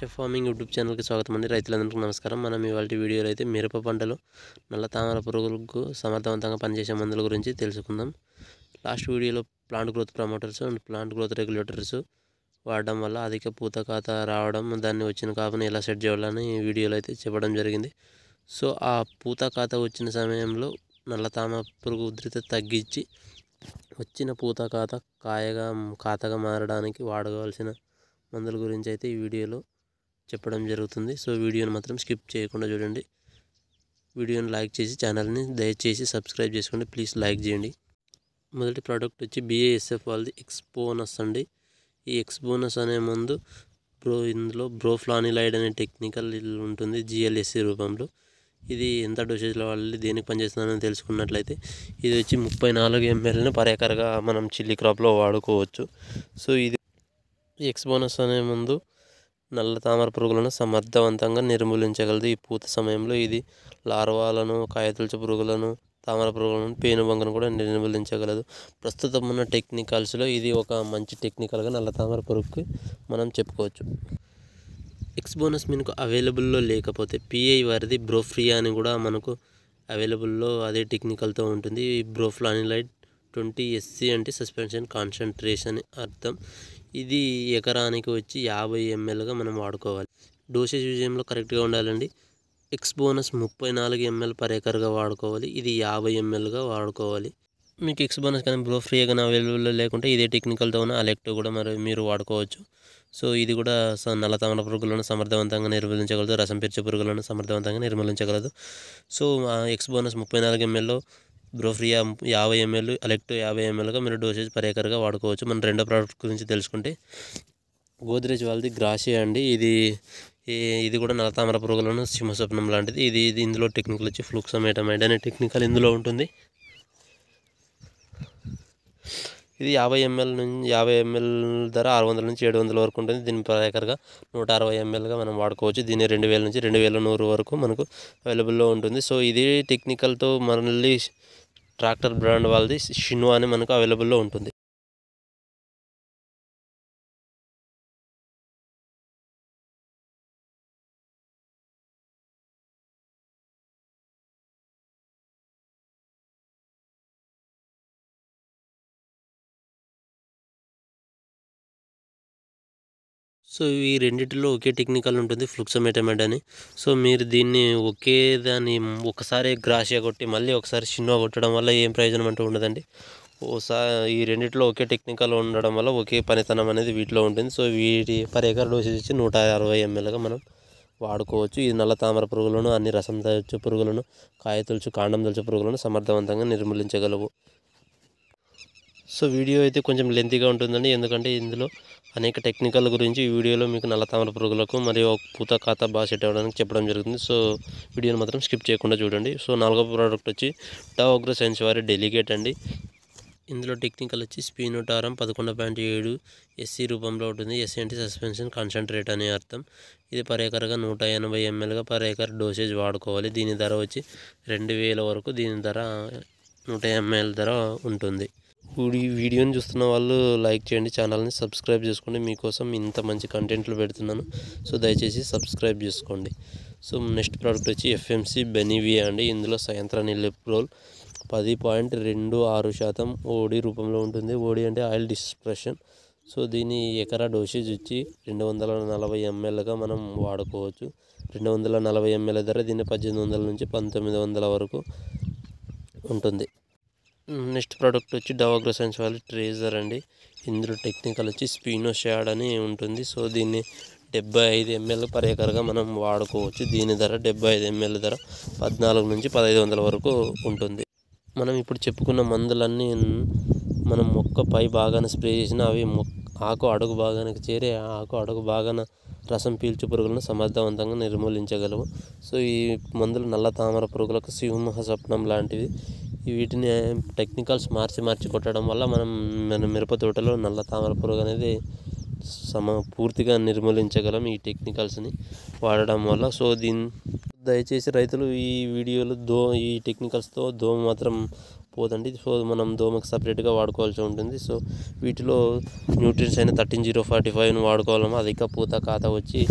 chef farming YouTube ఛానల్కి స్వాగతం అండి రైతులందరికీ నమస్కారం మనం ఇవాళ వీడియోలో అయితే మిరప పంటలో నల్ల తామర పురుగులకు సమర్థవంతంగా పనిచేసే మందుల గురించి తెలుసుకుందాం లాస్ట్ వీడియోలో plant growth promoters and plant growth regulators వాడడం వల్ల అధిక పూత ఖాతా రావడం దాన్ని వచ్చిన కాపును ఎలా సెట్ చేయాలని వీడియోలో అయితే చెప్పడం జరిగింది సో ఆ పూత ఖాతా వచ్చిన సమయంలో నల్ల తామర పురుగు ఉధృత తగ్గించి వచ్చిన పూత ఖాత కాయగా ఖాతగా మారడానికి వాడవలసిన మందుల గురించి అయితే ఈ వీడియోలో చెప్పడం జరుగుతుంది సో వీడియోని మాత్రం స్కిప్ చేయకుండా చూడండి వీడియోని లైక్ చేసి ఛానల్ని దయచేసి సబ్స్క్రైబ్ చేసుకోండి ప్లీజ్ లైక్ చేయండి మొదటి ప్రోడక్ట్ వచ్చి బిఏఎస్ఎఫ్ వాళ్ళది ఎక్స్పోనస్ అండి ఈ ఎక్స్బోనస్ అనే ముందు బ్రో ఇందులో బ్రోఫ్లానిలైడ్ అనే టెక్నికల్ ఉంటుంది జిఎల్ఎస్సి రూపంలో ఇది ఎంత డోసేజ్లో వాళ్ళు దేనికి పనిచేస్తుందని తెలుసుకున్నట్లయితే ఇది వచ్చి ముప్పై నాలుగు ఎంఎల్ని పరేకరగా మనం చిల్లీ క్రాప్లో వాడుకోవచ్చు సో ఇది ఎక్స్బోనస్ అనే ముందు నల్ల తామర పురుగులను సమర్థవంతంగా నిర్మూలించగలదు ఈ పూత సమయంలో ఇది లార్వాలను కాయతులచ పురుగులను తామర పురుగులను పేనుబంగను కూడా నిర్మూలించగలదు ప్రస్తుతం ఉన్న టెక్నికల్స్లో ఇది ఒక మంచి టెక్నికల్గా నల్ల తామర పురుగుకి మనం చెప్పుకోవచ్చు ఎక్స్ బోనస్ మీకు అవైలబుల్లో లేకపోతే పిఐ వారిది బ్రోఫ్రియా అని కూడా మనకు అవైలబుల్లో అదే టెక్నికల్తో ఉంటుంది ఈ బ్రోఫ్లానిలైట్ ట్వంటీ ఎస్సీ అంటే సస్పెన్షన్ కాన్సన్ట్రేషన్ అర్థం ఇది ఎకరానికి వచ్చి యాభై ఎంఎల్గా మనం వాడుకోవాలి డోసేజ్ విజయంలో కరెక్ట్గా ఉండాలండి ఎక్స్ బోనస్ ముప్పై నాలుగు ఎంఎల్ పర్ ఎకర్గా వాడుకోవాలి ఇది యాభై ఎంఎల్గా వాడుకోవాలి మీకు ఎక్స్ బోనస్ కానీ బ్రో ఫ్రీగా అవైలబుల్లో లేకుంటే ఇదే టెక్నికల్తో ఉన్న అలెక్టో కూడా మరి మీరు వాడుకోవచ్చు సో ఇది కూడా నల్ల తామర పురుగులను సమర్థవంతంగా నిర్మూలించగలదు రసం పిరిచే పురుగులను సమర్థవంతంగా నిర్మూలించగలదు సో ఎక్స్ బోనస్ ముప్పై నాలుగు ఎంఎల్లో బ్రోఫ్రియా యాభై ఎంఎల్ ఎలెక్ట్ యాభై ఎంఎల్గా మీరు డోసేజ్ పర్ ఏకర్గా వాడుకోవచ్చు మన రెండో ప్రోడక్ట్ గురించి తెలుసుకుంటే గోద్రేజ్ వాళ్ళది గ్రాషే అండి ఇది ఇది కూడా నలతామర పురుగులను సింహస్వప్నం లాంటిది ఇది ఇది ఇందులో టెక్నికల్ వచ్చి ఫ్లూక్సమేటమైడ్ అనే టెక్నికల్ ఇందులో ఉంటుంది ఇది యాభై ఎంఎల్ నుంచి యాభై ఎంఎల్ ధర ఆరు వందల నుంచి ఏడు వందల వరకు ఉంటుంది దీని ప్రకారంగా నూట అరవై ఎంఎల్గా మనం వాడుకోవచ్చు దీన్ని రెండు వేల నుంచి రెండు వేల నూరు వరకు మనకు అవైలబుల్లో ఉంటుంది సో ఇది టెక్నికల్తో మనల్ని ట్రాక్టర్ బ్రాండ్ వాళ్ళది షినో అని మనకు అవైలబుల్లో ఉంటుంది సో ఈ రెండింటిలో ఒకే టెక్నికల్ ఉంటుంది ఫ్లుక్సమెటమెడ్ అని సో మీరు దీన్ని ఒకే దాన్ని ఒకసారి గ్రాషియా కొట్టి మళ్ళీ ఒకసారి చిన్నగా కొట్టడం వల్ల ఏం ప్రయోజనం అంటూ ఉండదండి ఓసారి ఈ రెండింటిలో ఒకే టెక్నికల్ ఉండడం వల్ల ఒకే పనితనం అనేది వీటిలో ఉంటుంది సో వీటి పర్ ఎకర్ డోసేజ్ వచ్చి నూట అరవై ఎంఎల్గా మనం వాడుకోవచ్చు ఇది నల్ల తామర పురుగులను అన్ని రసం తలుచు పురుగులను కాయ తులుచు కాండం తొలుచు పురుగులను సమర్థవంతంగా నిర్మూలించగలవు సో వీడియో అయితే కొంచెం లెంతీగా ఉంటుందండి ఎందుకంటే ఇందులో అనేక టెక్నికల్ గురించి ఈ వీడియోలో మీకు నల్ల తామర పురుగులకు మరియు ఒక పూత ఖాతా బాగా సెట్ అవ్వడానికి చెప్పడం జరుగుతుంది సో వీడియోని మాత్రం స్కిప్ చేయకుండా చూడండి సో నాలుగో ప్రోడక్ట్ వచ్చి టావ్ సైన్స్ వారి డెలిగేట్ అండి ఇందులో టెక్నికల్ వచ్చి స్పీనోటారం పదకొండు పాయింట్ ఏడు ఎస్సీ రూపంలో ఉంటుంది ఎస్సీ అంటే సస్పెన్షన్ కాన్సన్ట్రేట్ అనే అర్థం ఇది పర్ ఎకర్గా నూట ఎనభై ఎంఎల్గా పర్ ఎకర్ డోసేజ్ వాడుకోవాలి దీని ధర వచ్చి రెండు వేల వరకు దీని ధర నూట ఎంఎల్ ధర ఉంటుంది ఈ వీడియోని చూస్తున్న వాళ్ళు లైక్ చేయండి ఛానల్ని సబ్స్క్రైబ్ చేసుకోండి మీకోసం ఇంత మంచి కంటెంట్లు పెడుతున్నాను సో దయచేసి సబ్స్క్రైబ్ చేసుకోండి సో నెక్స్ట్ ప్రోడక్ట్ వచ్చి ఎఫ్ఎంసి బెనివియా అండి ఇందులో సాయంత్రాన్ని రోల్ పది పాయింట్ రెండు ఆరు శాతం ఓడి రూపంలో ఉంటుంది ఓడి అంటే ఆయిల్ డిస్ప్రెషన్ సో దీని ఎకరా డోసేజ్ వచ్చి రెండు వందల నలభై ఎంఎల్గా మనం వాడుకోవచ్చు రెండు వందల నలభై ఎంఎల్ ధర దీన్ని పద్దెనిమిది వందల నుంచి పంతొమ్మిది వందల వరకు ఉంటుంది నెక్స్ట్ ప్రోడక్ట్ వచ్చి డవాగ్రో సైన్స్ వాళ్ళ ట్రేజర్ అండి ఇందులో టెక్నికల్ వచ్చి స్పీనో షాడ్ అని ఉంటుంది సో దీన్ని డెబ్బై ఐదు ఎంఎల్ పర్ ఎకర్గా మనం వాడుకోవచ్చు దీని ధర డెబ్బై ఐదు ఎంఎల్ ధర పద్నాలుగు నుంచి పదహైదు వందల వరకు ఉంటుంది మనం ఇప్పుడు చెప్పుకున్న మందులన్నీ మనం మొక్క పై భాగాన స్ప్రే చేసిన అవి మొక్క ఆకు అడుగు భాగానికి చేరే ఆకు అడుగు భాగాన రసం పీల్చు పురుగులను సమర్థవంతంగా నిర్మూలించగలవు సో ఈ మందులు నల్ల తామర పురుగులకు సింహ స్వప్నం లాంటివి వీటిని టెక్నికల్స్ మార్చి మార్చి కొట్టడం వల్ల మనం మన మిరప తోటలో నల్ల తామర పురుగు అనేది సమ పూర్తిగా నిర్మూలించగలం ఈ టెక్నికల్స్ని వాడడం వల్ల సో దీని దయచేసి రైతులు ఈ వీడియోలు దో ఈ టెక్నికల్స్తో దోమ మాత్రం పోదండి సో మనం దోమకు సపరేట్గా వాడుకోవాల్సి ఉంటుంది సో వీటిలో న్యూట్రియన్స్ అయిన థర్టీన్ జీరో ఫార్టీ ఫైవ్ను వాడుకోవాలి అధిక పూత ఖాతా వచ్చి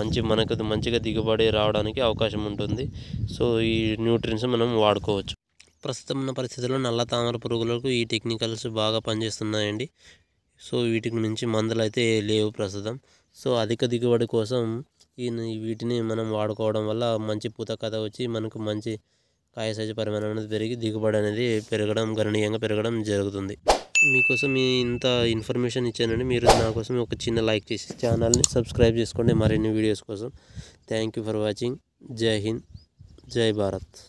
మంచి మనకు మంచిగా దిగుబడి రావడానికి అవకాశం ఉంటుంది సో ఈ న్యూట్రియన్స్ మనం వాడుకోవచ్చు ప్రస్తుతం ఉన్న పరిస్థితుల్లో నల్ల తామర పురుగులకు ఈ టెక్నికల్స్ బాగా పనిచేస్తున్నాయండి సో వీటికి నుంచి మందులు అయితే లేవు ప్రస్తుతం సో అధిక దిగుబడి కోసం ఈ వీటిని మనం వాడుకోవడం వల్ల మంచి పూత కథ వచ్చి మనకు మంచి కాయ సైజు పరిమాణం అనేది పెరిగి దిగుబడి అనేది పెరగడం గణనీయంగా పెరగడం జరుగుతుంది మీకోసం ఇంత ఇన్ఫర్మేషన్ ఇచ్చానండి మీరు నా కోసం ఒక చిన్న లైక్ చేసి ఛానల్ని సబ్స్క్రైబ్ చేసుకోండి మరిన్ని వీడియోస్ కోసం థ్యాంక్ యూ ఫర్ వాచింగ్ జై హింద్ జై భారత్